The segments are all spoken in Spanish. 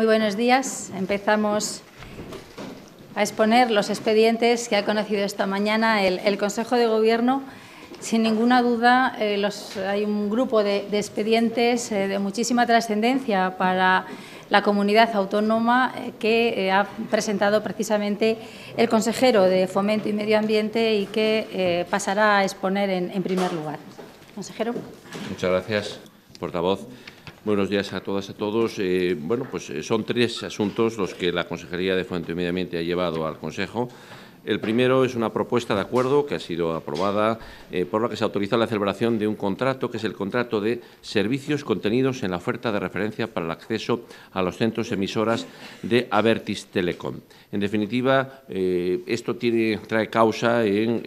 Muy buenos días. Empezamos a exponer los expedientes que ha conocido esta mañana el, Consejo de Gobierno. Sin ninguna duda, eh, hay un grupo de, expedientes eh, de muchísima trascendencia para la comunidad autónoma eh, que ha presentado precisamente el consejero de Fomento y Medio Ambiente y que pasará a exponer en, en primer lugar. Consejero. Muchas gracias, portavoz. Buenos días a todas y a todos. Eh, bueno, pues eh, son tres asuntos los que la Consejería de Fuente y Medio Ambiente ha llevado al Consejo. El primero es una propuesta de acuerdo que ha sido aprobada eh, por la que se autoriza la celebración de un contrato, que es el contrato de servicios contenidos en la oferta de referencia para el acceso a los centros emisoras de Avertis Telecom. En definitiva, esto tiene, trae causa en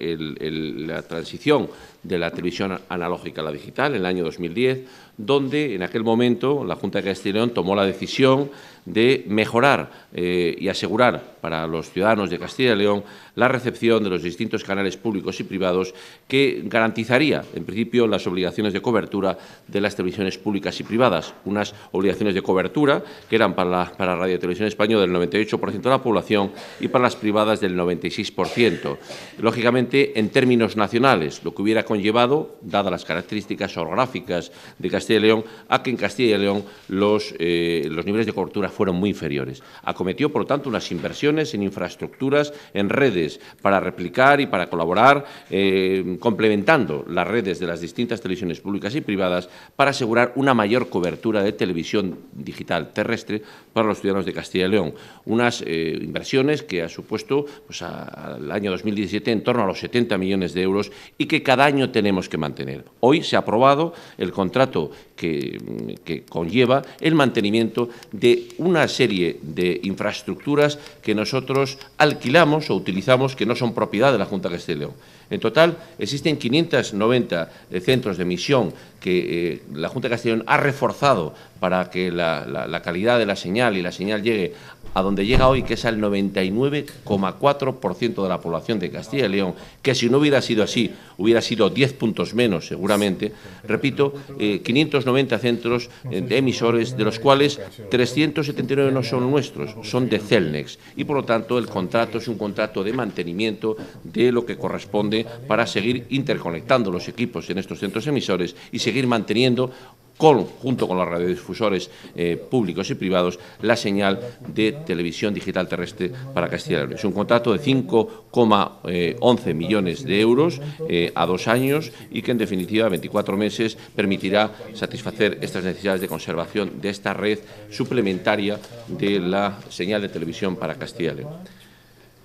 la transición de la televisión analógica a la digital en el año 2010 donde en aquel momento la Junta de tomó la decisión de mejorar eh, y asegurar para los ciudadanos de Castilla y León la recepción de los distintos canales públicos y privados que garantizaría, en principio, las obligaciones de cobertura de las televisiones públicas y privadas, unas obligaciones de cobertura que eran para, la, para Radio Televisión Española del 98% de la población y para las privadas del 96%. Lógicamente, en términos nacionales, lo que hubiera conllevado, dadas las características orográficas de Castilla y León, a que en Castilla y León los, eh, los niveles de cobertura fueron muy inferiores. Acometió, por lo tanto, unas inversiones en infraestructuras, en redes, para replicar y para colaborar, eh, complementando las redes de las distintas televisiones públicas y privadas para asegurar una mayor cobertura de televisión digital terrestre para los ciudadanos de Castilla y León. Unas eh, inversiones que ha supuesto pues, al año 2017 en torno a los 70 millones de euros y que cada año tenemos que mantener. Hoy se ha aprobado el contrato que, conlleva el mantenimiento de una serie de infraestructuras que nosotros alquilamos o utilizamos que no son propiedad de la Junta de Castilla y León. En total, existen 590 eh, centros de emisión que eh, la Junta de Castilla y León ha reforzado para que la, la calidad de la señal y la señal llegue a donde llega hoy, que es al 99,4% de la población de Castilla y León, que si no hubiera sido así, hubiera sido 10 puntos menos seguramente, repito, 590 eh, centros eh, de emisores, de los cuales 379 no son nuestros, son de Celnex, y por lo tanto el contrato es un contrato de mantenimiento de lo que corresponde para seguir interconectando los equipos en estos centros emisores y seguir manteniendo con, junto con los radiodifusores eh, públicos y privados la señal de televisión digital terrestre para Castilla y León. Es un contrato de 5,11 eh, millones de euros eh, a dos años y que, en definitiva, 24 meses permitirá satisfacer estas necesidades de conservación de esta red suplementaria de la señal de televisión para Castilla y León.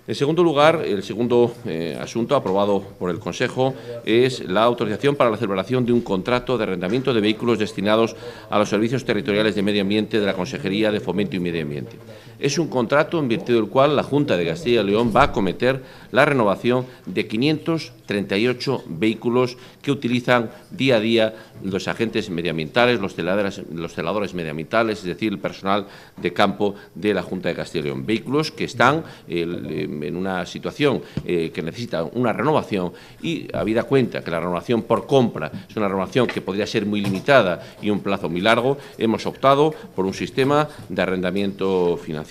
En segundo lugar, el segundo eh, asunto aprobado por el Consejo es la autorización para la celebración de un contrato de arrendamiento de vehículos destinados a los servicios territoriales de medio ambiente de la Consejería de Fomento y Medio Ambiente. Es un contrato en virtud del cual la Junta de Castilla y León va a cometer la renovación de 538 vehículos que utilizan día a día los agentes medioambientales, los teladores los medioambientales, es decir, el personal de campo de la Junta de Castilla y León. Vehículos que están em, en una situación eh, que necesita una renovación y, habida cuenta que la renovación por compra es una renovación que podría ser muy limitada y un plazo muy largo, hemos optado por un sistema de arrendamiento financiero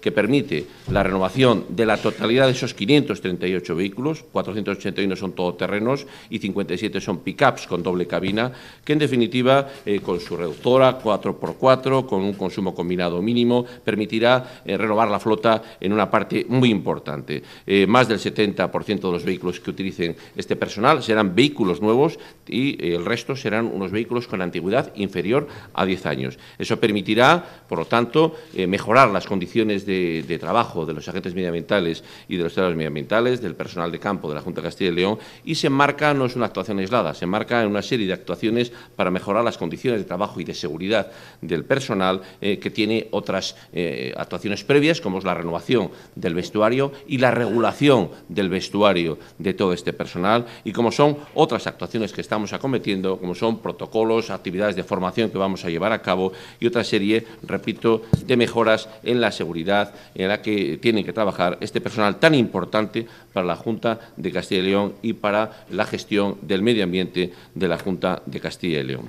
que permite la renovación de la totalidad de esos 538 vehículos, 481 son todoterrenos y 57 son pickups con doble cabina, que en definitiva, eh, con su reductora 4x4, con un consumo combinado mínimo, permitirá eh, renovar la flota en una parte muy importante. Eh, más del 70% de los vehículos que utilicen este personal serán vehículos nuevos y el resto serán unos vehículos con antigüedad inferior a 10 años. Eso permitirá, por lo tanto, mejorar las condiciones condiciones de, trabajo de los agentes medioambientales y de los estados medioambientales, del personal de campo de la Junta de Castilla y León, y se enmarca, no es una actuación aislada, se enmarca en una serie de actuaciones para mejorar las condiciones de trabajo y de seguridad del personal, eh, que tiene otras eh, actuaciones previas, como es la renovación del vestuario y la regulación del vestuario de todo este personal, y como son otras actuaciones que estamos acometiendo, como son protocolos, actividades de formación que vamos a llevar a cabo y otra serie, repito, de mejoras en la la seguridad en la que tienen que trabajar este personal tan importante para la Junta de Castilla y León y para la gestión del medio ambiente de la Junta de Castilla y León.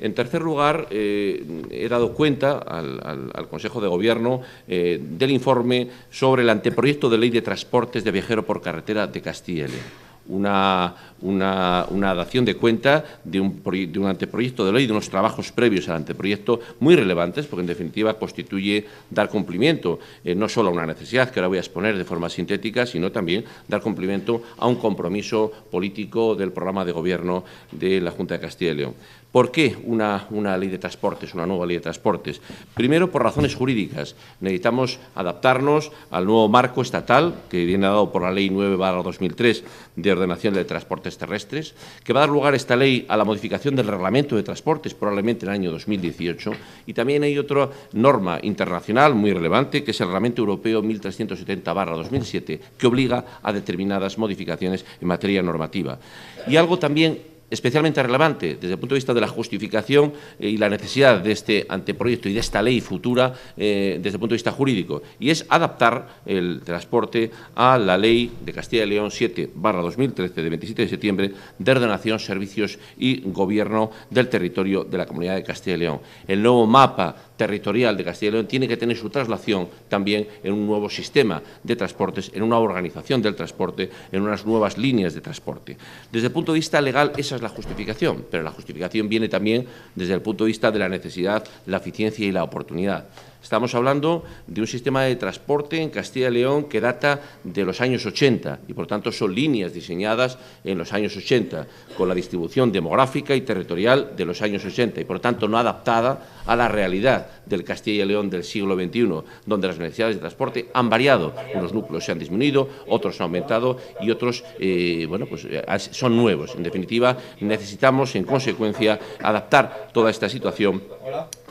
En tercer lugar, eh, he dado cuenta al, Consejo de Gobierno eh, del informe sobre el anteproyecto de ley de transportes de viajero por carretera de Castilla y León una, una, dación de cuenta de un, anteproyecto de ley, de unos trabajos previos al anteproyecto muy relevantes, porque en definitiva constituye dar cumplimiento eh, no solo a una necesidad que ahora voy a exponer de forma sintética, sino también dar cumplimiento a un compromiso político del programa de gobierno de la Junta de Castilla y León. ¿Por qué una, ley de transportes, una nueva ley de transportes? Primero, por razones jurídicas. Necesitamos adaptarnos al nuevo marco estatal que viene dado por la Ley 9-2003 de ordenación de transportes terrestres, que va a dar lugar esta ley a la modificación del reglamento de transportes, probablemente en el año 2018. Y también hay otra norma internacional muy relevante, que es el Reglamento Europeo 1370-2007, que obliga a determinadas modificaciones en materia normativa. Y algo también especialmente relevante desde el punto de vista de la justificación eh, y la necesidad de este anteproyecto y de esta ley futura eh, desde el punto de vista jurídico, y es adaptar el transporte a la Ley de Castilla y León 7-2013 de 27 de septiembre de ordenación, servicios y gobierno del territorio de la Comunidad de Castilla y León. El nuevo mapa territorial de Castilla y León tiene que tener su traslación también en un nuevo sistema de transportes, en una organización del transporte, en unas nuevas líneas de transporte. Desde el punto de vista legal, esa es la justificación, pero la justificación viene también desde el punto de vista de la necesidad, la eficiencia y la oportunidad. Estamos hablando de un sistema de transporte en Castilla y León que data de los años 80 y, por tanto, son líneas diseñadas en los años 80, con la distribución demográfica y territorial de los años 80 y, por tanto, no adaptada a la realidad del Castilla y León del siglo XXI, donde las necesidades de transporte han variado. Unos núcleos se han disminuido, otros han aumentado y otros eh, bueno, pues, eh, son nuevos. En definitiva, necesitamos, en consecuencia, adaptar toda esta situación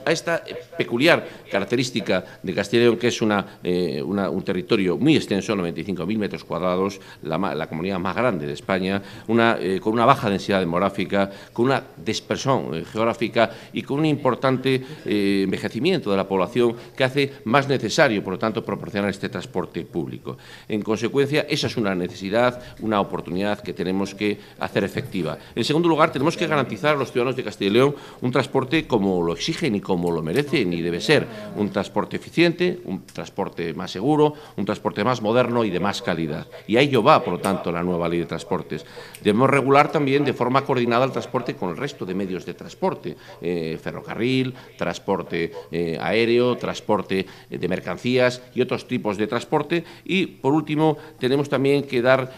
a esta peculiar característica de Castilla y León, que es una, eh, un territorio muy extenso, 95.000 metros cuadrados, la, comunidad más grande de España, una, eh, con una baja densidad demográfica, con una dispersión eh, geográfica y con un importante envejecimiento de la población que hace más necesario, por lo tanto, proporcionar este transporte público. En consecuencia, esa es una necesidad, una oportunidad que tenemos que hacer efectiva. En segundo lugar, tenemos que garantizar a los ciudadanos de Castilla y León un transporte como lo exigen y como como lo merece ni debe ser. Un transporte eficiente, un transporte más seguro, un transporte más moderno y de más calidad. Y a ello va, por lo tanto, la nueva ley de transportes. Debemos regular también de forma coordinada el transporte con el resto de medios de transporte, eh, ferrocarril, transporte eh, aéreo, transporte eh, de mercancías y otros tipos de transporte. Y, por último, tenemos también que dar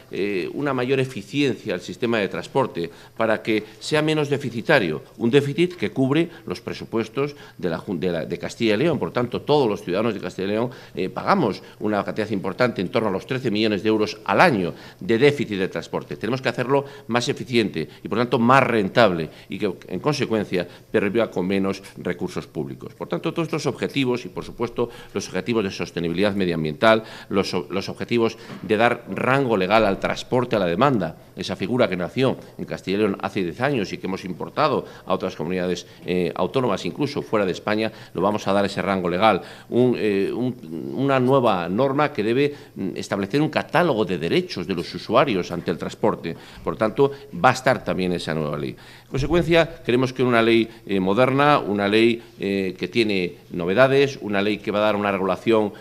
una mayor eficiencia al sistema de transporte para que sea menos deficitario, un déficit que cubre los presupuestos de, Castilla y León. Por tanto, todos los ciudadanos de Castilla y León eh, pagamos una cantidad importante, en torno a los 13 millones de euros al año de déficit de transporte. Tenemos que hacerlo más eficiente y, por tanto, más rentable y que, en consecuencia, perviva con menos recursos públicos. Por tanto, todos estos objetivos y, por supuesto, los objetivos de sostenibilidad medioambiental, los, objetivos de dar rango legal al transporte a la demanda, esa figura que nació en Castilla y León hace 10 años y que hemos importado a otras comunidades eh, autónomas, incluso fuera de España, lo vamos a dar ese rango legal. Eh, una nueva norma que debe mm, establecer un catálogo de derechos de los usuarios ante el transporte. Por tanto, va a estar también esa nueva ley. En consecuencia, creemos que una ley eh, moderna, una ley eh, que tiene novedades, una ley que va a dar una regulación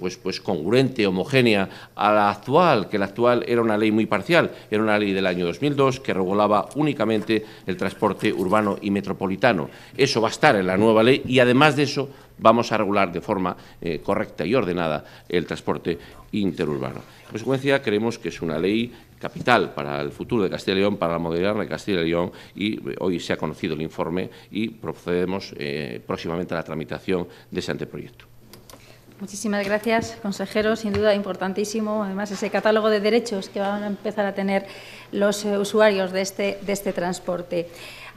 pues, pues congruente, homogénea a la actual, que la actual era una ley muy parcial, era una ley del año 2002 que regulaba únicamente el transporte urbano y metropolitano. Eso va a estar en la nueva nueva ley y además de eso vamos a regular de forma eh, correcta y ordenada el transporte interurbano. En consecuencia, creemos que es una ley capital para el futuro de Castilla y León, para la modernidad de Castilla y León y eh, hoy se ha conocido el informe y procedemos eh, próximamente a la tramitación de ese anteproyecto. Muchísimas gracias, consejero. Sin duda, importantísimo. Además, ese catálogo de derechos que van a empezar a tener los usuarios de este, de este transporte.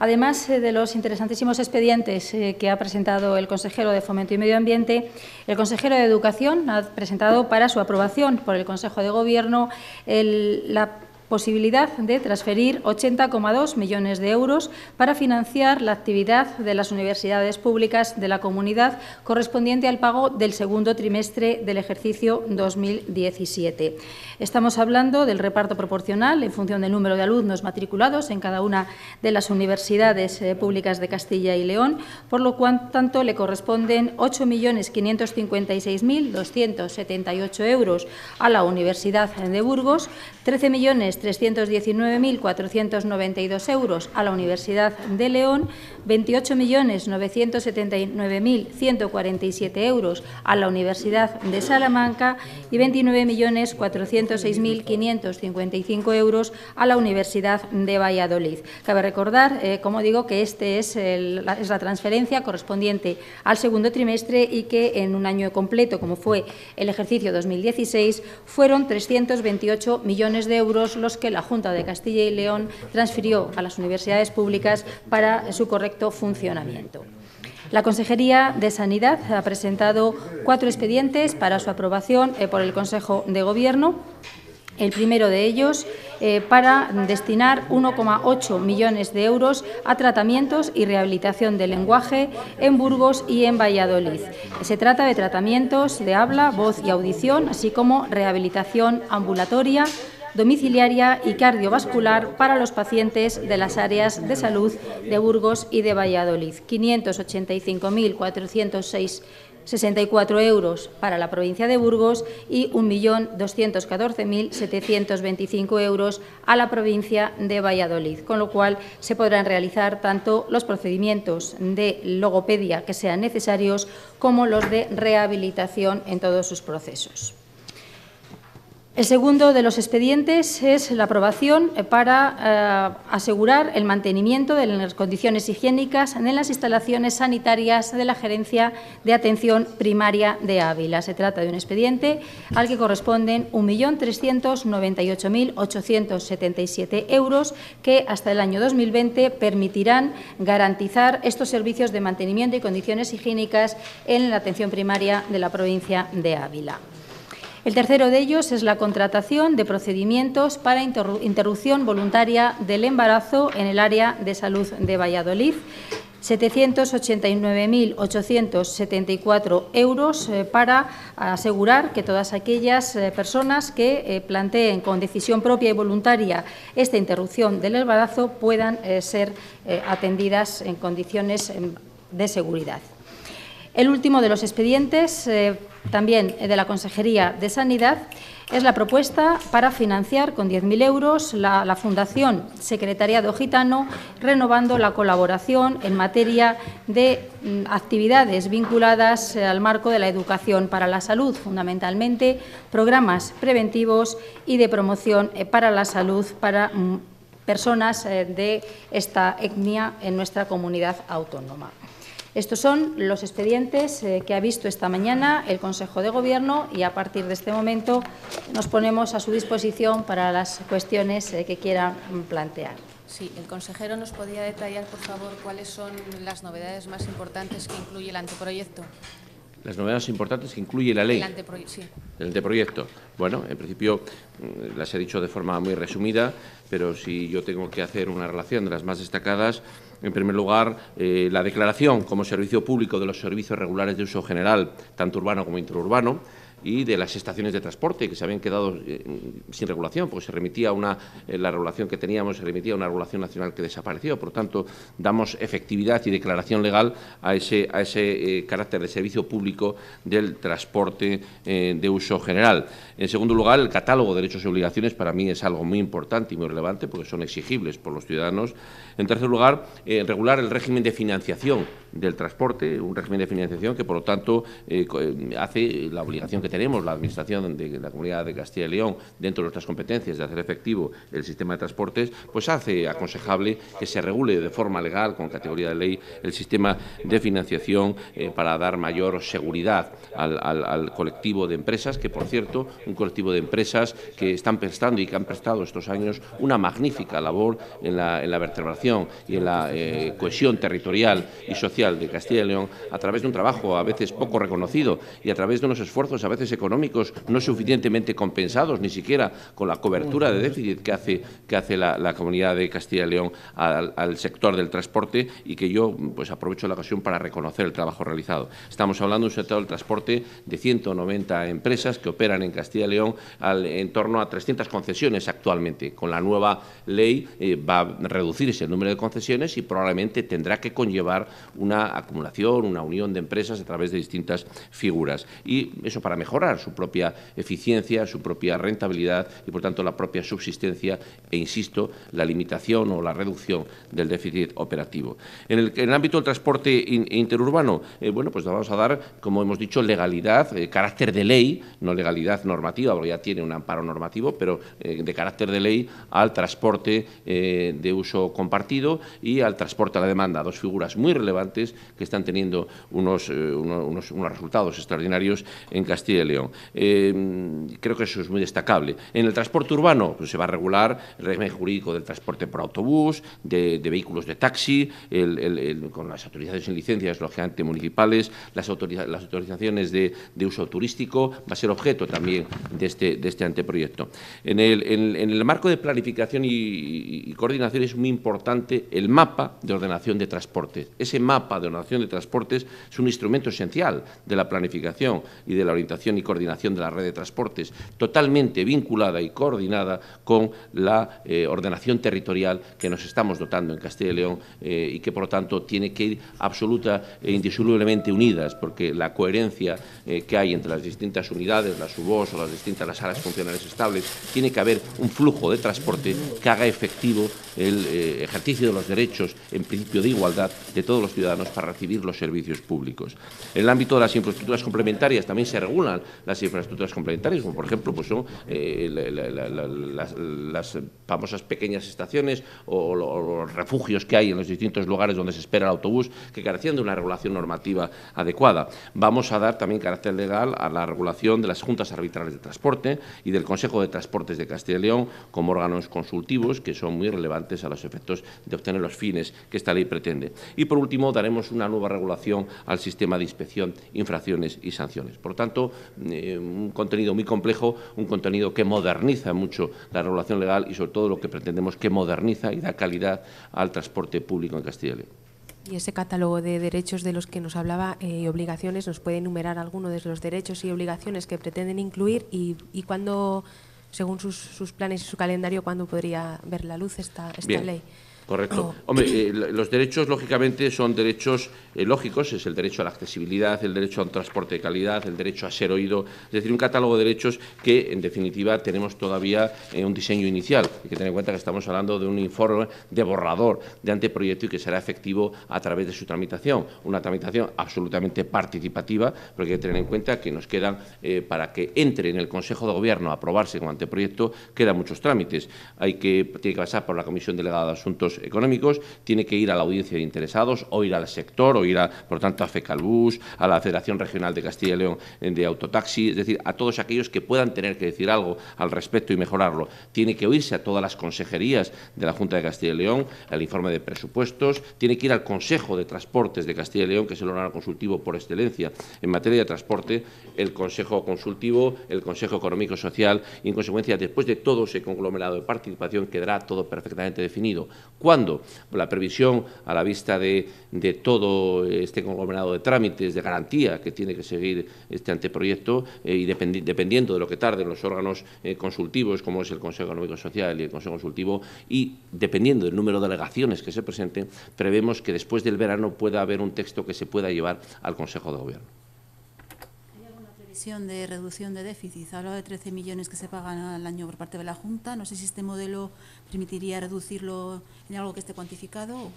Además eh, de los interesantísimos expedientes eh, que ha presentado el consejero de Fomento y Medio Ambiente, el consejero de Educación ha presentado para su aprobación por el Consejo de Gobierno la posibilidad de transferir 80,2 millones de euros para financiar la actividad de las universidades públicas de la comunidad correspondiente al pago del segundo trimestre del ejercicio 2017. Estamos hablando del reparto proporcional en función del número de alumnos matriculados en cada una de las universidades eh, públicas de Castilla y León, por lo cual tanto le corresponden 8.556.278 euros a la Universidad de Burgos, 13 millones 319.492 euros a la Universidad de León, 28.979.147 euros a la Universidad de Salamanca y 29.406.555 euros a la Universidad de Valladolid. Cabe recordar, eh, como digo, que esta es, es la transferencia correspondiente al segundo trimestre y que en un año completo, como fue el ejercicio 2016, fueron 328 millones de euros los que la Junta de Castilla y León transfirió a las universidades públicas para su correcto funcionamiento. La Consejería de Sanidad ha presentado cuatro expedientes para su aprobación eh, por el Consejo de Gobierno. El primero de ellos eh, para destinar 1,8 millones de euros a tratamientos y rehabilitación del lenguaje en Burgos y en Valladolid. Se trata de tratamientos de habla, voz y audición, así como rehabilitación ambulatoria, domiciliaria y cardiovascular para los pacientes de las áreas de salud de Burgos y de Valladolid. 585.464 euros para la provincia de Burgos y 1.214.725 euros a la provincia de Valladolid, con lo cual se podrán realizar tanto los procedimientos de logopedia que sean necesarios como los de rehabilitación en todos sus procesos. El segundo de los expedientes es la aprobación eh, para eh, asegurar el mantenimiento de las condiciones higiénicas en las instalaciones sanitarias de la Gerencia de Atención Primaria de Ávila. Se trata de un expediente al que corresponden 1.398.877 euros que hasta el año 2020 permitirán garantizar estos servicios de mantenimiento y condiciones higiénicas en la atención primaria de la provincia de Ávila. El tercero de ellos es la contratación de procedimientos para interrupción voluntaria del embarazo en el área de salud de Valladolid. 789.874 euros eh, para asegurar que todas aquellas eh, personas que eh, planteen con decisión propia y voluntaria esta interrupción del embarazo puedan ser atendidas en condiciones em, de seguridad. El último de los expedientes también eh, de la Consejería de Sanidad, es la propuesta para financiar con 10.000 euros la, Fundación Secretariado Gitano, renovando la colaboración en materia de mm, actividades vinculadas eh, al marco de la educación para la salud, fundamentalmente programas preventivos y de promoción eh, para la salud para mm, personas de esta etnia en nuestra comunidad autónoma. Estos son los expedientes eh, que ha visto esta mañana el Consejo de Gobierno y a partir de este momento nos ponemos a su disposición para las cuestiones eh, que quieran plantear. Sí, el consejero nos podría detallar, por favor, cuáles son las novedades más importantes que incluye el anteproyecto. Las novedades importantes que incluye la ley. El, anteproyecto, sí. el anteproyecto. Bueno, en principio mm, las he dicho de forma muy resumida, pero si yo tengo que hacer una relación de las más destacadas, en primer lugar, eh, la declaración como servicio público de los servicios regulares de uso general, tanto urbano como interurbano, y de las estaciones de transporte que se habían quedado eh, sin regulación, porque se remitía a una, eh, la regulación que teníamos se remitía a una regulación nacional que desapareció. Por lo tanto, damos efectividad y declaración legal a ese, a ese eh, carácter de servicio público del transporte de uso general. En segundo lugar, el catálogo de derechos y obligaciones para mí es algo muy importante y muy relevante porque son exigibles por los ciudadanos. En tercer lugar, regular el régimen de financiación del transporte, un régimen de financiación que, por lo tanto, hace la obligación que tenemos la Administración de la Comunidad de Castilla y León dentro de nuestras competencias de hacer efectivo el sistema de transportes, pues hace aconsejable que se regule de forma legal, con categoría de ley, el sistema de financiación eh, para dar mayor seguridad al, colectivo de empresas, que por cierto, un colectivo de empresas que están prestando y que han prestado estos años una magnífica labor en la, vertebración y en la eh, cohesión territorial y social de Castilla y León a través de un trabajo a veces poco reconocido y a través de unos esfuerzos a veces económicos no suficientemente compensados, ni siquiera con la cobertura de déficit que hace, que hace la, Comunidad de Castilla y León al, sector del transporte y que yo pues aprovecho la ocasión para reconocer el trabajo realizado. Estamos hablando de un sector del transporte de 190 empresas que operan en Castilla y León en torno a 300 concesiones actualmente. Con la nueva ley eh, va a reducirse el número de concesiones y probablemente tendrá que conllevar una acumulación, una unión de empresas a través de distintas figuras. Y eso para mejorar mejorar su propia eficiencia, su propia rentabilidad y, por tanto, la propia subsistencia e, insisto, la limitación o la reducción del déficit operativo. En el, el ámbito del transporte interurbano, eh, bueno, pues vamos a dar, como hemos dicho, legalidad, eh, carácter de ley, no legalidad normativa, porque ya tiene un amparo normativo, pero eh, de carácter de ley al transporte de uso compartido y al transporte a la demanda, dos figuras muy relevantes que están teniendo unos, unos, unos resultados extraordinarios en Castilla León. Em, creo que eso es muy destacable. En el transporte urbano pues, se va a regular el régimen jurídico del transporte por autobús, de, vehículos de taxi, con las autorizaciones en licencias, lógicamente municipales, las, autorizaciones de, uso turístico, va a ser objeto también de este, este anteproyecto. En el, marco de planificación y, coordinación es muy importante el mapa de ordenación de transportes. Ese mapa de ordenación de transportes es un instrumento esencial de la planificación y de la orientación y coordinación de la red de transportes, totalmente vinculada y coordinada con la eh, ordenación territorial que nos estamos dotando en Castilla y León eh, y que, por lo tanto, tiene que ir absoluta e indisolublemente unidas, porque la coherencia eh, que hay entre las distintas unidades, las UBOs o las distintas las áreas funcionales estables, tiene que haber un flujo de transporte que haga efectivo el ejercicio de los derechos en principio de igualdad de todos los ciudadanos para recibir los servicios públicos. En el ámbito de las infraestructuras complementarias también se regula las infraestructuras complementarias, como por ejemplo pues son eh, las, famosas pequeñas estaciones o, los refugios que hay en los distintos lugares donde se espera el autobús, que carecían de una regulación normativa adecuada. Vamos a dar también carácter legal a la regulación de las juntas arbitrales de transporte y del Consejo de Transportes de Castilla y León como órganos consultivos que son muy relevantes a los efectos de obtener los fines que esta ley pretende. Y por último, daremos una nueva regulación al sistema de inspección, infracciones y sanciones. Por lo tanto, eh, un contenido muy complejo, un contenido que moderniza mucho la regulación legal y sobre todo lo que pretendemos que moderniza y da calidad al transporte público en Castilla y León. Y ese catálogo de derechos de los que nos hablaba y eh, obligaciones, ¿nos puede enumerar alguno de los derechos y obligaciones que pretenden incluir y, y cuándo, según sus, planes y su calendario, cuándo podría ver la luz esta, ley? Correcto. Oh. Hombre, eh, los derechos, lógicamente, son derechos eh, lógicos, es el derecho a la accesibilidad, el derecho a un transporte de calidad, el derecho a ser oído, es decir, un catálogo de derechos que, en definitiva, tenemos todavía eh, un diseño inicial. Hay que tener en cuenta que estamos hablando de un informe de borrador, de anteproyecto y que será efectivo a través de su tramitación. Una tramitación absolutamente participativa, porque hay que tener en cuenta que nos quedan, para que entre en el Consejo de Gobierno a aprobarse como anteproyecto, quedan muchos trámites. Hay que, tiene que pasar por la Comisión Delegada de Asuntos económicos, tiene que ir a la audiencia de interesados o ir al sector o ir, a, por lo tanto, a FECALBUS, a la Federación Regional de Castilla y León eh, de Autotaxi, es decir, a todos aquellos que puedan tener que decir algo al respecto y mejorarlo. Tiene que oírse a todas las consejerías de la Junta de Castilla y León, al informe de presupuestos, tiene que ir al Consejo de Transportes de Castilla y León, que es el órgano consultivo por excelencia en materia de transporte, el Consejo Consultivo, el Consejo Económico Social y, en consecuencia, después de todo ese conglomerado de participación quedará todo perfectamente definido. Cuando La previsión a la vista de, todo este conglomerado de trámites, de garantía que tiene que seguir este anteproyecto eh, y dependiendo de lo que tarden los órganos eh, consultivos, como es el Consejo Económico Social y el Consejo Consultivo, y dependiendo del número de alegaciones que se presenten, prevemos que después del verano pueda haber un texto que se pueda llevar al Consejo de Gobierno de reducción de déficit. Hablaba de 13 millones que se pagan al año por parte de la Junta. No sé si este modelo permitiría reducirlo en algo que esté cuantificado?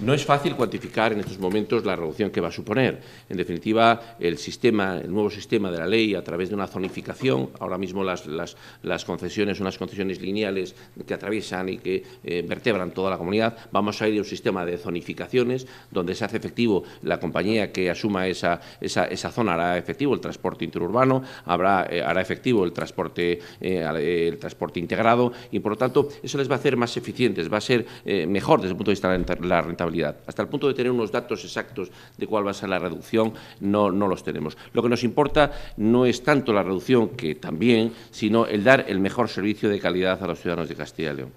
No es fácil cuantificar en estos momentos la reducción que va a suponer. En definitiva, el sistema, el nuevo sistema de la ley, a través de una zonificación, ahora mismo las, las, concesiones, unas concesiones lineales que atraviesan y que eh, vertebran toda la comunidad, vamos a ir a un sistema de zonificaciones donde se hace efectivo la compañía que asuma esa, zona hará efectivo el transporte interurbano, eh, hará efectivo el transporte, eh, el transporte integrado y, por lo tanto, eso les va a hacer más eficientes, va a ser eh, mejor desde el punto de vista de la rentabilidad. Hasta el punto de tener unos datos exactos de cuál va a ser la reducción, no, no los tenemos. Lo que nos importa no es tanto la reducción, que también, sino el dar el mejor servicio de calidad a los ciudadanos de Castilla y León.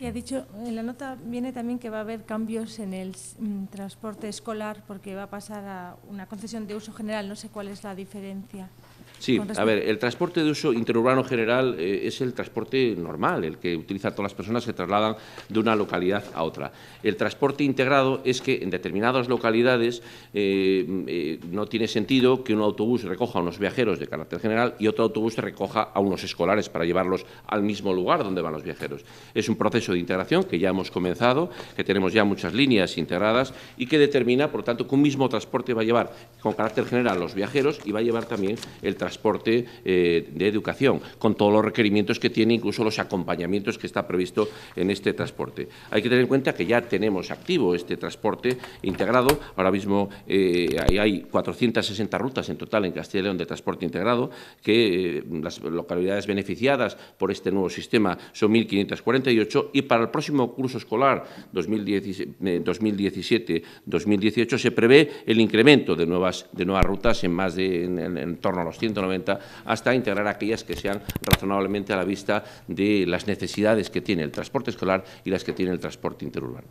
Y ha dicho, en la nota viene también que va a haber cambios en el mm, transporte escolar porque va a pasar a una concesión de uso general. No sé cuál es la diferencia. Sí, a ver, el transporte de uso interurbano general eh, es el transporte normal, el que utilizan todas las personas que trasladan de una localidad a otra. El transporte integrado es que en determinadas localidades eh, eh, no tiene sentido que un autobús recoja a unos viajeros de carácter general y otro autobús recoja a unos escolares para llevarlos al mismo lugar donde van los viajeros. Es un proceso de integración que ya hemos comenzado, que tenemos ya muchas líneas integradas y que determina, por lo tanto, que un mismo transporte va a llevar con carácter general los viajeros y va a llevar también el transporte eh, de educación, con todos los requerimientos que tiene, incluso los acompañamientos que está previsto en este transporte. Hay que tener en cuenta que ya tenemos activo este transporte integrado. Ahora mismo eh, hay 460 rutas en total en Castilla y León de transporte integrado, que eh, las localidades beneficiadas por este nuevo sistema son 1.548 y y para el próximo curso escolar 2017-2018 eh, se prevé el incremento de nuevas, de nuevas rutas en más de en, torno a los 190 hasta integrar aquellas que sean razonablemente a la vista de las necesidades que tiene el transporte escolar y las que tiene el transporte interurbano.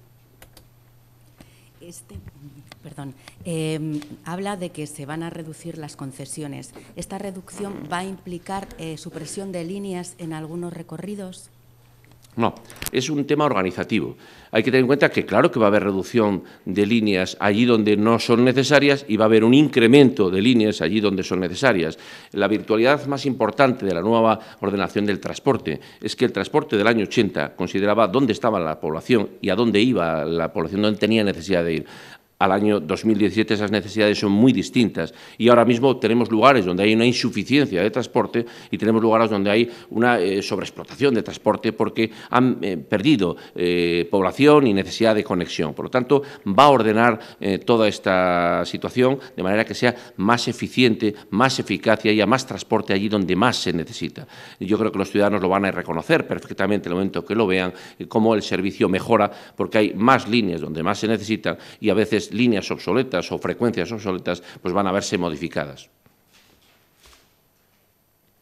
Este eh, habla de que se van a reducir las concesiones. ¿Esta reducción va a implicar eh, supresión de líneas en algunos recorridos? No, es un tema organizativo. Hay que tener en cuenta que claro que va a haber reducción de líneas allí donde no son necesarias y va a haber un incremento de líneas allí donde son necesarias. La virtualidad más importante de la nueva ordenación del transporte es que el transporte del año 80 consideraba dónde estaba la población y a dónde iba la población, dónde tenía necesidad de ir al año 2017 esas necesidades son muy distintas y ahora mismo tenemos lugares donde hay una insuficiencia de transporte y tenemos lugares donde hay una eh, sobreexplotación de transporte porque han eh, perdido eh, población y necesidad de conexión. Por lo tanto, va a ordenar toda esta situación de manera que sea más eficiente, más eficaz y haya más transporte allí donde más se necesita. Yo creo que los ciudadanos lo van a reconocer perfectamente en el momento que lo vean, cómo el servicio mejora porque hay más líneas donde más se necesitan y a veces líneas obsoletas o frecuencias obsoletas pues van a verse modificadas.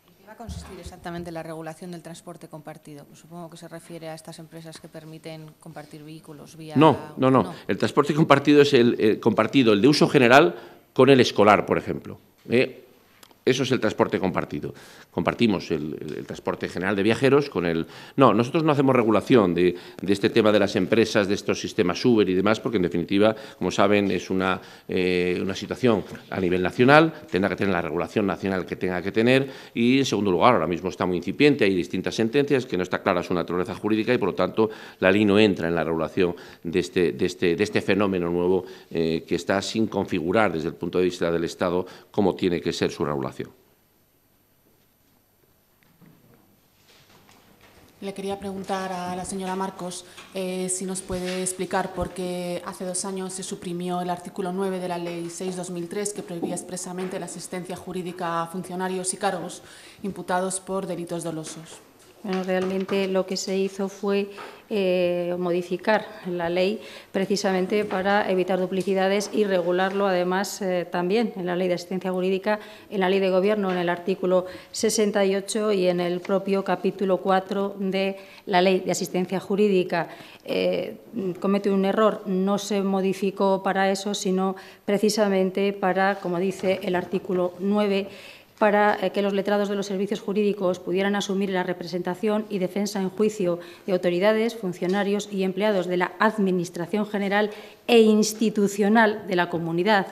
¿En qué va a consistir exactamente la regulación del transporte compartido? Pues supongo que se refiere a estas empresas que permiten compartir vehículos vía... No, no, no. El transporte compartido es el, eh, compartido, el de uso general con el escolar, por ejemplo. ¿eh? Eso es el transporte compartido compartimos el, transporte general de viajeros con el... No, nosotros no hacemos regulación de, este tema de las empresas, de estos sistemas Uber y demás, porque en definitiva, como saben, es una, eh, una situación a nivel nacional, tendrá que tener la regulación nacional que tenga que tener y, en segundo lugar, ahora mismo está muy incipiente, hay distintas sentencias que no está clara su naturaleza jurídica y, por lo tanto, la ley no entra en la regulación de este, de este, de este fenómeno nuevo eh, que está sin configurar desde el punto de vista del Estado cómo tiene que ser su regulación. Le quería preguntar a la señora Marcos eh, si nos puede explicar por qué hace dos años se suprimió el artículo 9 de la Ley 6-2003 que prohibía expresamente la asistencia jurídica a funcionarios y cargos imputados por delitos dolosos. Bueno, realmente lo que se hizo fue eh, modificar la ley precisamente para evitar duplicidades y regularlo además eh, también en la ley de asistencia jurídica, en la ley de gobierno, en el artículo 68 y en el propio capítulo 4 de la ley de asistencia jurídica. Eh, comete un error, no se modificó para eso, sino precisamente para, como dice el artículo 9, para eh, que los letrados de los servicios jurídicos pudieran asumir la representación y defensa en juicio de autoridades, funcionarios y empleados de la Administración General e institucional de la comunidad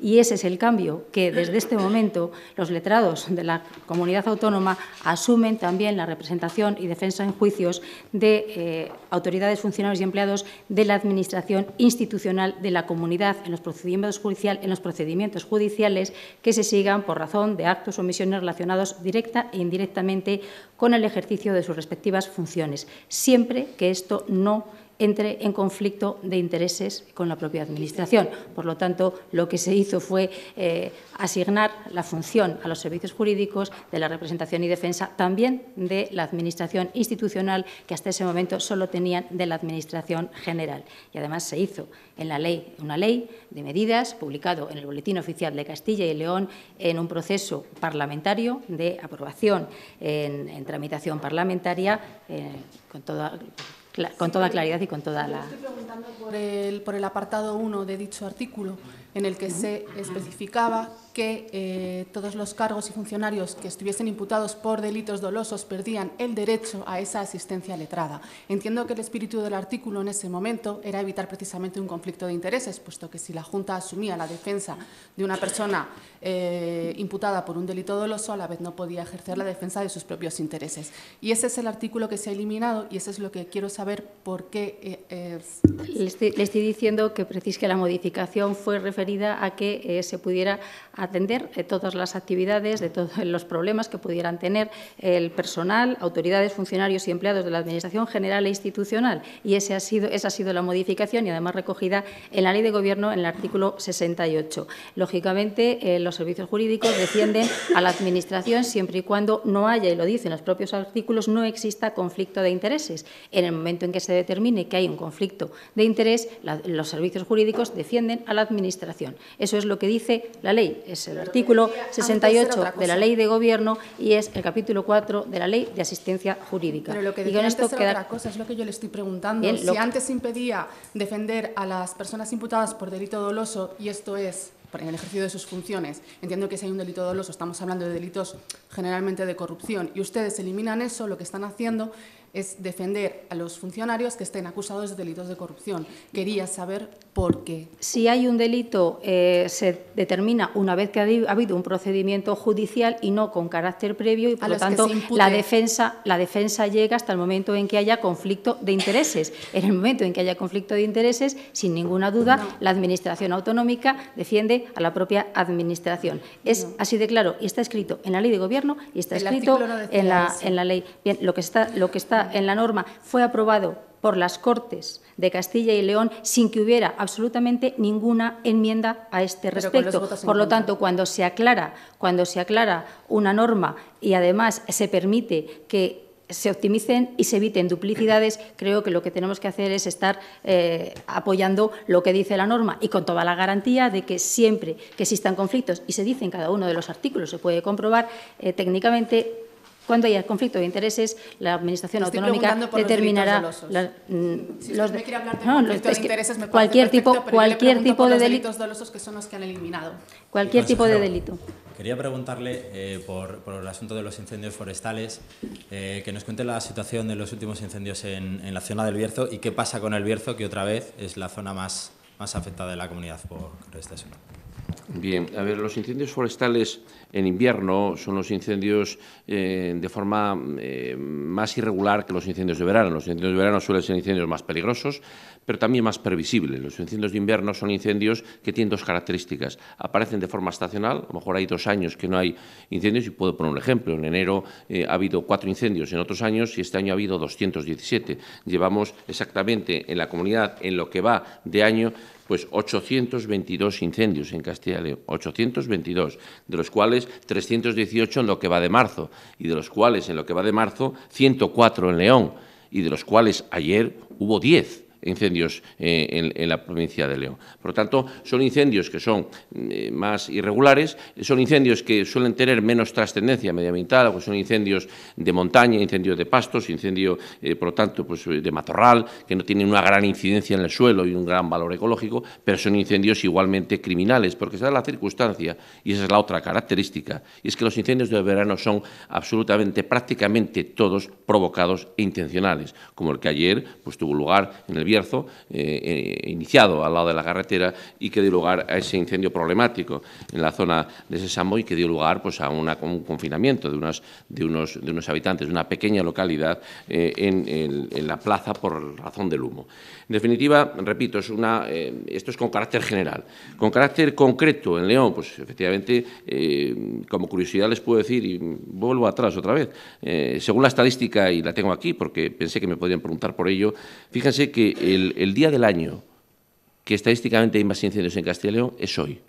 y ese es el cambio, que desde este momento los letrados de la comunidad autónoma asumen también la representación y defensa en juicios de eh, autoridades, funcionarios y empleados de la Administración institucional de la comunidad en los, procedimientos en los procedimientos judiciales que se sigan por razón de actos o misiones relacionados directa e indirectamente con el ejercicio de sus respectivas funciones, siempre que esto no entre en conflicto de intereses con la propia Administración. Por lo tanto, lo que se hizo fue eh, asignar la función a los servicios jurídicos de la representación y defensa, también de la Administración institucional, que hasta ese momento solo tenían de la Administración general. Y además se hizo en la ley una ley de medidas, publicado en el Boletín Oficial de Castilla y León, en un proceso parlamentario de aprobación en, tramitación parlamentaria, eh, con toda con toda claridad y con toda la... Estoy preguntando por el, por el apartado 1 de dicho artículo, en el que se especificaba que eh, todos los cargos y funcionarios que estuviesen imputados por delitos dolosos perdían el derecho a esa asistencia letrada. Entiendo que el espíritu del artículo en ese momento era evitar precisamente un conflicto de intereses, puesto que si la Junta asumía la defensa de una persona eh, imputada por un delito doloso, a la vez no podía ejercer la defensa de sus propios intereses. Y ese es el artículo que se ha eliminado y eso es lo que quiero saber por qué… Eh, le, estoy, diciendo que precisamente la modificación fue a que eh, se pudiera atender eh, todas las actividades, de todos los problemas que pudieran tener el personal, autoridades, funcionarios y empleados de la Administración General e Institucional. Y ese ha sido, esa ha sido la modificación y además recogida en la Ley de Gobierno en el artículo 68. Lógicamente, eh, los servicios jurídicos defienden a la Administración siempre y cuando no haya, y lo dicen los propios artículos, no exista conflicto de intereses. En el momento en que se determine que hay un conflicto de interés, los servicios jurídicos defienden a la Administración eso es lo que dice la ley, es el artículo 68 de la Ley de Gobierno y es el capítulo 4 de la Ley de Asistencia Jurídica. Pero lo que digo otra cosa, es lo que yo le estoy preguntando. si antes impedía defender a las personas imputadas por delito doloso, y esto es en el ejercicio de sus funciones. Entiendo que si hay un delito doloso, estamos hablando de delitos generalmente de corrupción, y ustedes eliminan eso, lo que están haciendo es defender a los funcionarios que estén acusados de delitos de corrupción. Quería saber si hay un delito eh, se determina una vez que ha habido un procedimiento judicial y no con carácter previo y por lo tanto la defensa la defensa llega hasta el momento en que haya conflicto de intereses. En el momento en que haya conflicto de intereses, sin ninguna duda, la administración autonómica defiende a la propia administración. Es así de claro y está escrito en la ley de gobierno y está escrito en la, en la ley. Bien, lo que está lo que está en la norma fue aprobado por las Cortes de Castilla y León sin que hubiera absolutamente ninguna enmienda a este respecto. Por lo tanto, cuando se aclara, cuando se aclara una norma y además se permite que se optimicen y se eviten duplicidades, creo que lo que tenemos que hacer es estar eh, apoyando lo que dice la norma y con toda la garantía de que siempre que existan conflictos, y se dice en cada uno de los artículos, se puede comprobar eh, técnicamente, cuando haya conflicto de intereses, la Administración Autonómica determinará... me quiere de cualquier tipo, cualquier tipo de delitos dolosos que son los que han eliminado. Cualquier tipo de delito. Quería preguntarle eh, por, el asunto de los incendios forestales, eh, que nos cuente la situación de los últimos incendios en, la zona del Bierzo y qué pasa con el Bierzo, que otra vez es la zona más, más afectada de la comunidad por, por este Bien, a ver, los incendios forestales en invierno son los incendios eh, de forma eh, más irregular que los incendios de verano. Los incendios de verano suelen ser incendios más peligrosos, pero también más previsibles. Los incendios de invierno son incendios que tienen dos características. Aparecen de forma estacional, a lo mejor hay dos años que no hay incendios, y puedo poner un ejemplo. En enero eh, ha habido cuatro incendios en otros años y este año ha habido 217. Llevamos exactamente en la comunidad, en lo que va de año, pues 822 incendios en Castilla y León, 822, de los cuales 318 en lo que va de marzo, y de los cuales en lo que va de marzo 104 en León, y de los cuales ayer hubo 10 incendios eh, en, la provincia de León. Por lo tanto, son incendios que son eh, más irregulares, son incendios que suelen tener menos trascendencia medioambiental, pues son incendios de montaña, incendios de pastos, incendios, eh, por lo tanto, pues, de matorral, que no tienen una gran incidencia en el suelo y un gran valor ecológico, pero son incendios igualmente criminales, porque esa es la circunstancia, y esa es la otra característica, y es que los incendios de verano son absolutamente, prácticamente todos provocados e intencionales, como el que ayer pues, tuvo lugar en el Bierzo, eh, eh, iniciado al lado de la carretera y que dio lugar a ese incendio problemático en la zona de Sesamo y que dio lugar pues, a, un confinamiento de, unas, de, unos, de unos habitantes de una pequeña localidad eh, en, la plaza por razón del humo. En definitiva, repito, es una, esto es con carácter general. Con carácter concreto en León, pues efectivamente, como curiosidad les puedo decir, y vuelvo atrás otra vez, según la estadística, y la tengo aquí porque pensé que me podrían preguntar por ello, fíjense que el, día del año que estadísticamente hay más incendios en Castilla y León es hoy.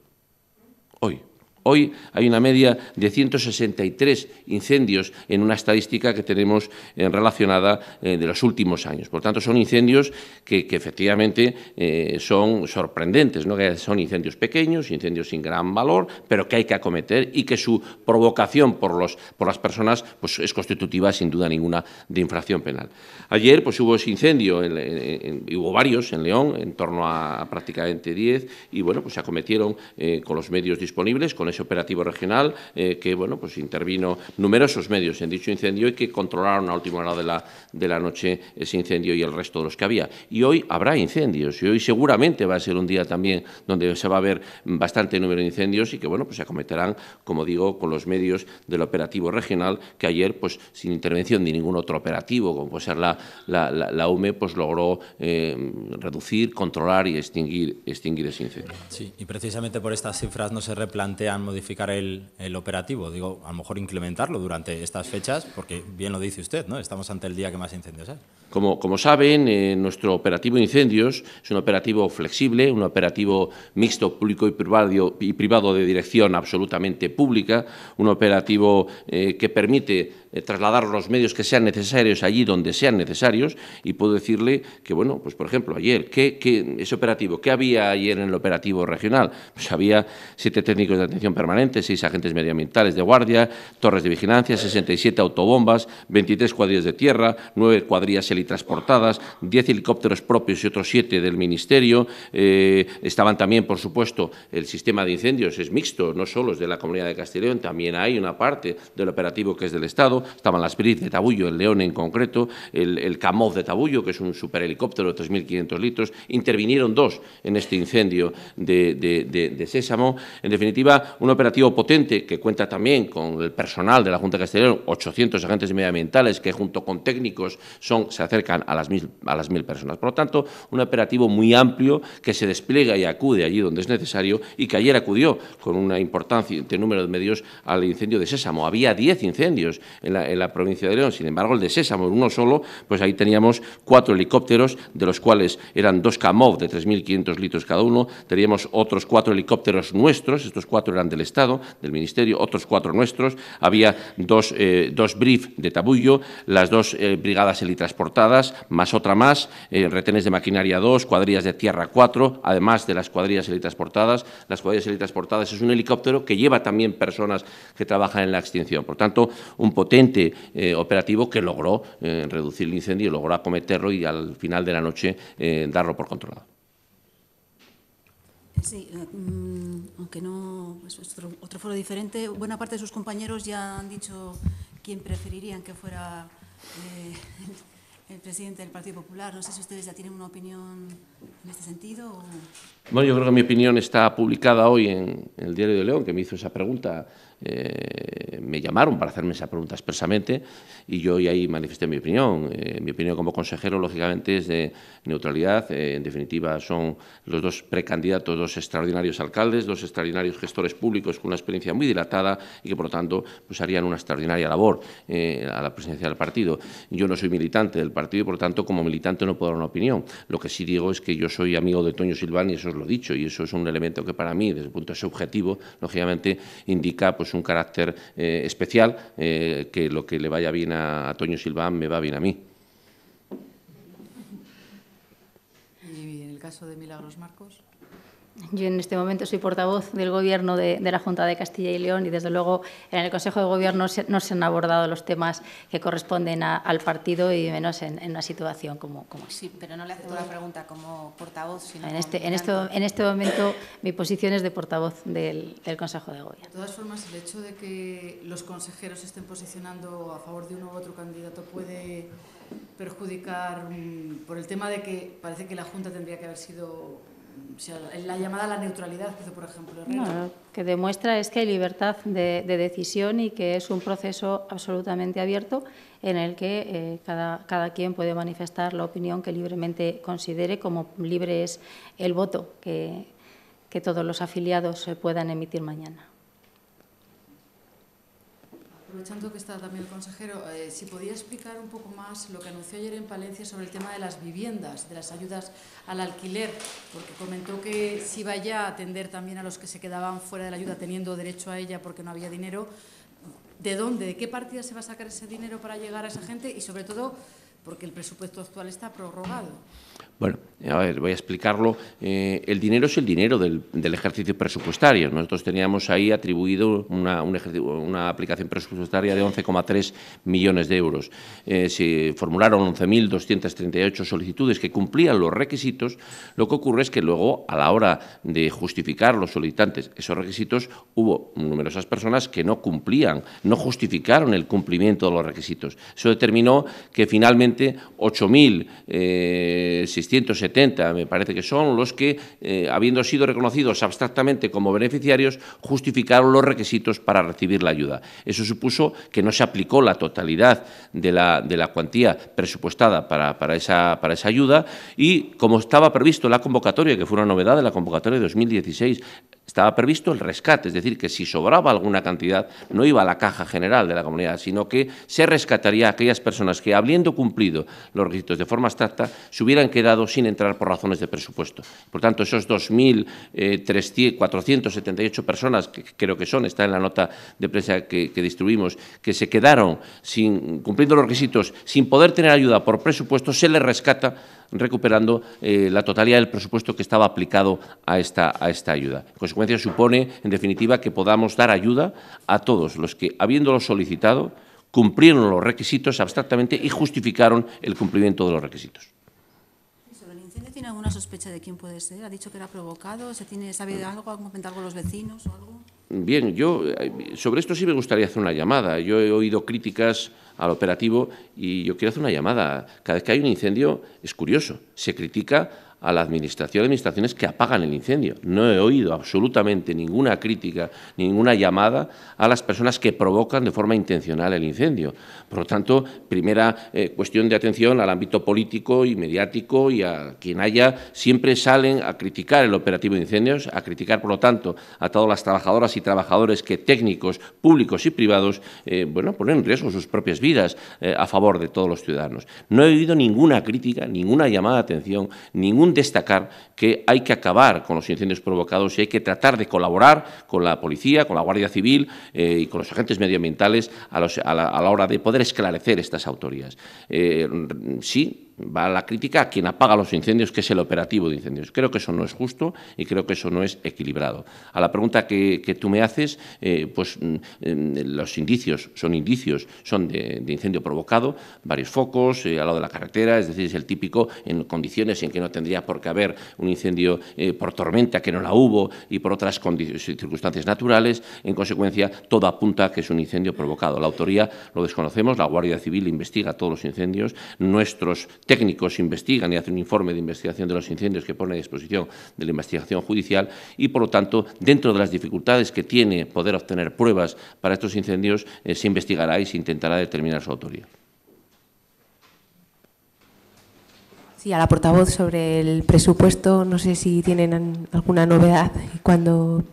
Hoy. Hoy hay una media de 163 incendios en una estadística que tenemos eh, relacionada eh, de los últimos años. Por tanto, son incendios que, efectivamente eh, son sorprendentes, ¿no? que son incendios pequeños, incendios sin gran valor, pero que hay que acometer y que su provocación por, los, por las personas pues, es constitutiva, sin duda ninguna, de infracción penal. Ayer pues, hubo ese incendio, hubo varios en León, en torno a, prácticamente 10, y bueno, pues se acometieron con los medios disponibles, ese operativo regional eh, que bueno, pues intervino numerosos medios en dicho incendio y que controlaron a última hora de la, de la noche ese incendio y el resto de los que había. Y hoy habrá incendios y hoy seguramente va a ser un día también donde se va a ver bastante número de incendios y que bueno, pues se acometerán, como digo, con los medios del operativo regional que ayer, pues sin intervención de ningún otro operativo, como puede ser la, UME, pues logró eh, reducir, controlar y extinguir, extinguir ese incendio. Sí, y precisamente por estas cifras no se replantean modificar el, operativo, digo, a lo mejor incrementarlo durante estas fechas, porque bien lo dice usted, ¿no? Estamos ante el día que más incendios hay. Como, como saben, eh, nuestro operativo de incendios es un operativo flexible, un operativo mixto público y privado, y privado de dirección absolutamente pública, un operativo eh, que permite eh, trasladar los medios que sean necesarios allí donde sean necesarios y puedo decirle que, bueno, pues por ejemplo, ayer, ¿qué, qué, ese operativo, ¿qué había ayer en el operativo regional? Pues había siete técnicos de atención permanente, seis agentes medioambientales de guardia, torres de vigilancia, 67 autobombas, 23 cuadrillas de tierra, nueve cuadrillas helitransportadas, 10 helicópteros propios y otros siete del Ministerio. Eh, estaban también, por supuesto, el sistema de incendios es mixto, no solo es de la Comunidad de Castileón, también hay una parte del operativo que es del Estado estaban las Spirit de Tabullo, el León en concreto, el, el Camoz de Tabullo, que es un superhelicóptero de 3.500 litros, intervinieron dos en este incendio de, de, Sésamo. En definitiva, un operativo potente que cuenta también con el personal de la Junta Castellón... 800 agentes medioambientales que junto con técnicos son, se acercan a las, mil, a las mil personas. Por lo tanto, un operativo muy amplio que se despliega y acude allí donde es necesario y que ayer acudió con una importante número de medios al incendio de Sésamo. Había 10 incendios en la, provincia de León. Sin embargo, el de Sésamo, uno solo, pues ahí teníamos cuatro helicópteros, de los cuales eran dos Kamov de 3.500 litros cada uno, teníamos otros cuatro helicópteros nuestros, estos cuatro eran del Estado, del Ministerio, otros cuatro nuestros, había dos, eh, dos brief de Tabullo, las dos eh, brigadas helitransportadas, más otra más, eh, retenes de maquinaria dos, cuadrillas de tierra cuatro... además de las cuadrillas helitransportadas. Las cuadrillas helitransportadas es un helicóptero que lleva también personas que trabajan en la extinción. Por tanto, un potente eh, operativo que logró eh, reducir el incendio, logró acometerlo y al final de la noche eh, darlo por controlado. Sí, mm, aunque no pues, es otro, foro diferente, buena parte de sus compañeros ya han dicho quién preferirían que fuera el presidente del Partido Popular. No sé si ustedes ya tienen una opinión en este sentido. Bueno, yo creo que mi opinión está publicada hoy en, en el Diario de León, que me hizo esa pregunta eh, me llamaron para hacerme esa pregunta expresamente y yo y ahí manifesté mi opinión. Eh, mi opinión como consejero, lógicamente, es de neutralidad. Eh, en definitiva, son los dos precandidatos, dos extraordinarios alcaldes, dos extraordinarios gestores públicos con una experiencia muy dilatada y que, por lo tanto, pues harían una extraordinaria labor a la presidencia del partido. Yo no soy militante del partido y, por lo tanto, como militante no puedo dar una opinión. Lo que sí digo es que yo soy amigo de Toño Silván y eso os lo he dicho y eso es un elemento que para mí, desde el punto de objetivo lógicamente indica pues un carácter eh, especial eh, que lo que le vaya bien a, a Toño Silván me va bien a mí. ¿Y en el caso de Milagros Marcos? Yo en este momento soy portavoz del Gobierno de, la Junta de Castilla y León y, desde luego, en el Consejo de Gobierno no se han abordado los temas que corresponden al partido y menos en, una situación como, como esta. Sí, pero no le toda la pregunta como portavoz, sino en este, en, en este momento mi posición es de portavoz del, del, Consejo de Gobierno. De todas formas, el hecho de que los consejeros estén posicionando a favor de uno u otro candidato puede perjudicar mm, por el tema de que parece que la Junta tendría que haber sido la llamada a la neutralidad que hizo, por ejemplo, lo que demuestra es que hay libertad de, decisión y que es un proceso absolutamente abierto en el que eh, cada, cada, quien puede manifestar la opinión que libremente considere, como libre es el voto que, que todos los afiliados eh, puedan emitir mañana. Aprovechando que está también el consejero, eh, si podía explicar un poco más lo que anunció ayer en Palencia sobre el tema de las viviendas, de las ayudas al alquiler, porque comentó que si iba ya a atender también a los que se quedaban fuera de la ayuda teniendo derecho a ella porque no había dinero. ¿De dónde, de qué partida se va a sacar ese dinero para llegar a esa gente? Y sobre todo, porque el presupuesto actual está prorrogado. Bueno, a ver, voy a explicarlo. Eh, el dinero es el dinero del, ejercicio presupuestario. Nosotros teníamos ahí atribuido una, aplicación presupuestaria de 11,3 millones de euros. Eh, se formularon 11.238 solicitudes que cumplían los requisitos. Lo que ocurre es que luego, a la hora de justificar los solicitantes esos requisitos, hubo numerosas personas que no cumplían, no justificaron el cumplimiento de los requisitos. Eso determinó que finalmente 8.600 170 me parece que son, los que, eh, habiendo sido reconocidos abstractamente como beneficiarios, justificaron los requisitos para recibir la ayuda. Eso supuso que no se aplicó la totalidad de la, de la cuantía presupuestada para, esa, para esa ayuda y, como estaba previsto la convocatoria, que fue una novedad de la convocatoria de 2016, estaba previsto el rescate, es decir, que si sobraba alguna cantidad no iba a la caja general de la comunidad, sino que se rescataría a aquellas personas que, habiendo cumplido los requisitos de forma abstracta, se hubieran quedado sin entrar por razones de presupuesto. Por tanto, esos 2.478 eh, personas, que creo que son, está en la nota de prensa que, distribuimos, que se quedaron sin, cumpliendo los requisitos, sin poder tener ayuda por presupuesto, se les rescata recuperando eh, la totalidad del presupuesto que estaba aplicado a esta, a esta ayuda. En consecuencia, supone, en definitiva, que podamos dar ayuda a todos los que, habiéndolo solicitado, cumplieron los requisitos abstractamente y justificaron el cumplimiento de los requisitos. ¿Tiene alguna sospecha de quién puede ser? ¿Ha dicho que era provocado? ¿Se tiene, sabe mm. algo? ¿Ha comentado con los vecinos o algo? Bien, yo eh, sobre esto sí me gustaría hacer una llamada. Yo he oído críticas al operativo y yo quiero hacer una llamada. Cada vez que hay un incendio es curioso, se critica a la Administración, de administraciones que apagan el incendio. No he oído absolutamente ninguna crítica, ninguna llamada a las personas que provocan de forma intencional el incendio. Por lo tanto, primera eh, cuestión de atención al ámbito político y mediático y a quien haya, siempre salen a criticar el operativo de incendios, a criticar, por lo tanto, a todas las trabajadoras y trabajadores que técnicos, públicos y privados, eh, bueno, ponen en riesgo sus propias vidas eh, a favor de todos los ciudadanos. No he oído ninguna crítica, ninguna llamada de atención, ningún destacar que hay que acabar con los incendios provocados y hay que tratar de colaborar con la policía, con la Guardia Civil eh, y con los agentes medioambientales a, la, hora de poder esclarecer estas autorías. Eh, sí, va la crítica a quien apaga los incendios, que es el operativo de incendios. Creo que eso no es justo y creo que eso no es equilibrado. A la pregunta que, tú me haces, eh, pues mm, em, los indicios son indicios, son de, incendio provocado, varios focos eh, al lado de la carretera, es decir, es el típico en condiciones en que no tendría por qué haber un incendio eh, por tormenta, que no la hubo, y por otras circunstancias naturales. En consecuencia, todo apunta a que es un incendio provocado. La autoría lo desconocemos, la Guardia Civil investiga todos los incendios, nuestros técnicos investigan y hacen un informe de investigación de los incendios que pone a disposición de la investigación judicial y, por lo tanto, dentro de las dificultades que tiene poder obtener pruebas para estos incendios, eh, se investigará y se intentará determinar su autoría. Sí, a la portavoz sobre el presupuesto, no sé si tienen alguna novedad y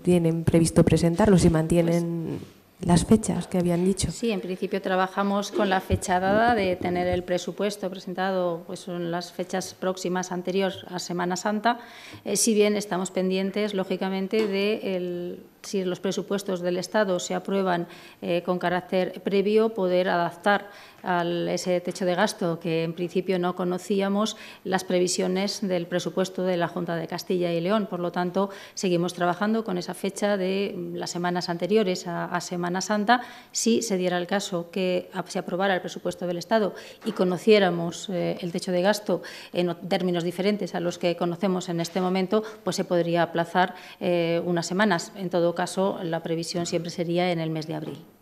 tienen previsto presentarlo, si mantienen las fechas que habían dicho. Sí, en principio trabajamos con la fecha dada de tener el presupuesto presentado pues, en las fechas próximas anteriores a Semana Santa, eh, si bien estamos pendientes, lógicamente, de si los presupuestos del Estado se aprueban eh, con carácter previo, poder adaptar a ese techo de gasto que en principio no conocíamos las previsiones del presupuesto de la Junta de Castilla y León. Por lo tanto, seguimos trabajando con esa fecha de mm, las semanas anteriores a, Semana Santa. Si se diera el caso que se aprobara el presupuesto del Estado y conociéramos eh, el techo de gasto en términos diferentes a los que conocemos en este momento, pues se podría aplazar eh, unas semanas. En todo caso, la previsión siempre sería en el mes de abril.